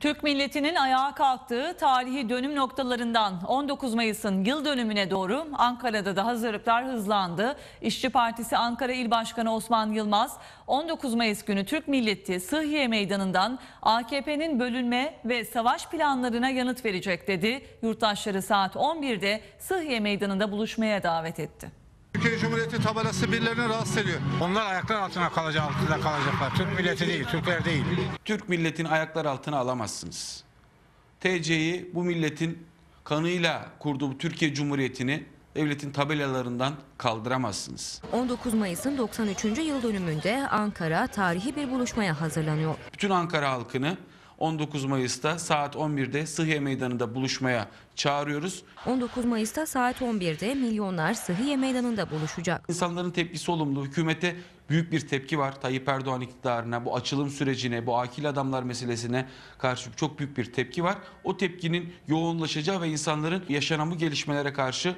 Türk milletinin ayağa kalktığı tarihi dönüm noktalarından 19 Mayıs'ın yıl dönümüne doğru Ankara'da da hazırlıklar hızlandı. İşçi Partisi Ankara İl Başkanı Osman Yılmaz 19 Mayıs günü Türk milleti Sıhhiye Meydanı'ndan AKP'nin bölünme ve savaş planlarına yanıt verecek dedi. Yurttaşları saat 11'de Sıhhiye Meydanı'nda buluşmaya davet etti. Türkiye Cumhuriyeti tabelası birilerini rahatsız ediyor. Onlar ayaklar altına kalacak, altında kalacaklar. Türk milleti değil, Türkler değil. Türk milletini ayaklar altına alamazsınız. TC'yi bu milletin kanıyla kurduğu Türkiye Cumhuriyeti'ni devletin tabelalarından kaldıramazsınız. 19 Mayıs'ın 93. yıl dönümünde Ankara tarihi bir buluşmaya hazırlanıyor. Bütün Ankara halkını 19 Mayıs'ta saat 11'de Sıhhiye Meydanı'nda buluşmaya çağırıyoruz. 19 Mayıs'ta saat 11'de milyonlar Sıhhiye Meydanı'nda buluşacak. İnsanların tepkisi olumlu. Hükümete büyük bir tepki var. Tayyip Erdoğan iktidarına, bu açılım sürecine, bu akil adamlar meselesine karşı çok büyük bir tepki var. O tepkinin yoğunlaşacağı ve insanların yaşanan bu gelişmelere karşı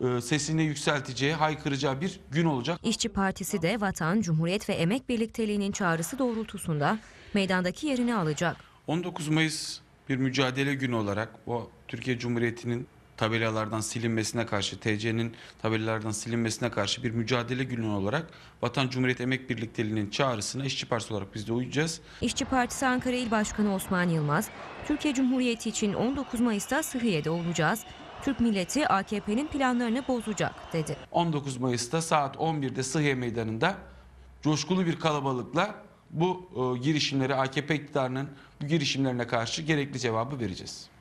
e, sesini yükselteceği, haykıracağı bir gün olacak. İşçi Partisi de Vatan, Cumhuriyet ve Emek Birlikteliği'nin çağrısı doğrultusunda meydandaki yerini alacak. 19 Mayıs bir mücadele günü olarak o Türkiye Cumhuriyeti'nin tabelalardan silinmesine karşı, TC'nin tabelalardan silinmesine karşı bir mücadele günü olarak Vatan Cumhuriyet Emek Birlikteliği'nin çağrısına işçi Partisi olarak biz de uyacağız. İşçi Partisi Ankara İl Başkanı Osman Yılmaz, Türkiye Cumhuriyeti için 19 Mayıs'ta Sıhhiye'de olacağız. Türk milleti AKP'nin planlarını bozacak dedi. 19 Mayıs'ta saat 11'de Sıhhiye Meydanı'nda coşkulu bir kalabalıkla bu e, girişimleri AKP iktidarının bu girişimlerine karşı gerekli cevabı vereceğiz.